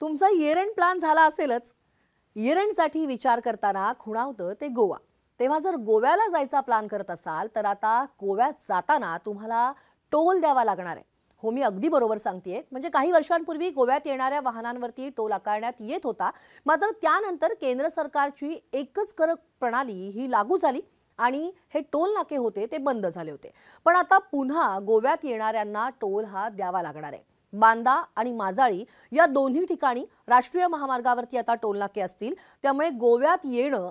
तुमचा year end plan झाला असेलच इयर एंडसाठी विचार करताना होतं ते गोवा तेव्हा जर गोव्याला जायचा प्लॅन करत असाल तर आता गोव्यात जाताना तुम्हाला टोल द्यावा लागणार आहे हो मी अगदी बरोबर सांगते म्हणजे काही वर्षांपूर्वी गोव्यात येणाऱ्या वाहनांवरती टोल आकारण्यात येत होता मात्र त्यानंतर केंद्र सरकारची एकच कर प्रणाली ही लागू झाली आणि हे टोल नाके होते ते बंद झाले होते पण आता पुन्हा गोव्यात येणाऱ्यांना टोल हा द्यावा लागणार आहे बांदा आणि माजाळी या दोन्ही ठिकाणी राष्ट्रीय महामार्गावरती आता टोलनाके असतील त्यामुळे गोव्यात येणं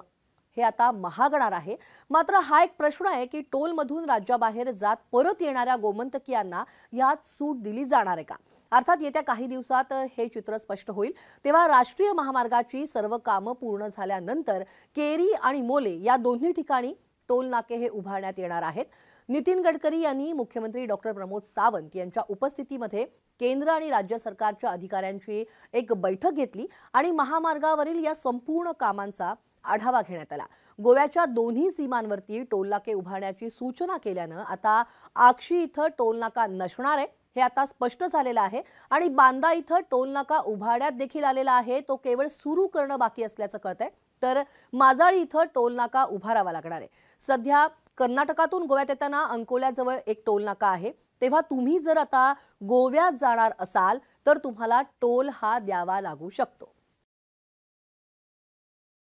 हे आता महागणार आहे मात्र हा एक प्रश्न आहे की टोलमधून राज्याबाहेर जात परत येणाऱ्या गोमंतकीयांना यात सूट दिली जाणार आहे का अर्थात येत्या काही दिवसात हे चित्र स्पष्ट होईल तेव्हा राष्ट्रीय महामार्गाची सर्व कामं पूर्ण झाल्यानंतर केरी आणि मोले या दोन्ही ठिकाणी टोल नाके हे उभारण्यात येणार आहेत नितीन गडकरी यांनी मुख्यमंत्री डॉक्टर प्रमोद सावंत यांच्या उपस्थितीमध्ये केंद्र आणि राज्य सरकारच्या अधिकाऱ्यांची एक बैठक घेतली आणि महामार्गावरील या संपूर्ण कामांचा आढावा घेण्यात आला गोव्याच्या दोन्ही सीमांवरती टोल नाके उभारण्याची सूचना केल्यानं आता आक्षी इथं टोल नाका नसणार आहे हे आता स्पष्ट झालेलं आहे आणि बांदा इथं टोल नाका उभाड्यात देखील आलेला आहे तो केवळ सुरू करणं बाकी असल्याचं आहे तर माजाळी इथं टोल नाका उभारावा लागणार आहे सध्या कर्नाटकातून गोव्यात येताना अंकोल्याजवळ एक टोल नाका आहे तेव्हा तुम्ही जर आता गोव्यात जाणार असाल तर तुम्हाला टोल हा द्यावा लागू शकतो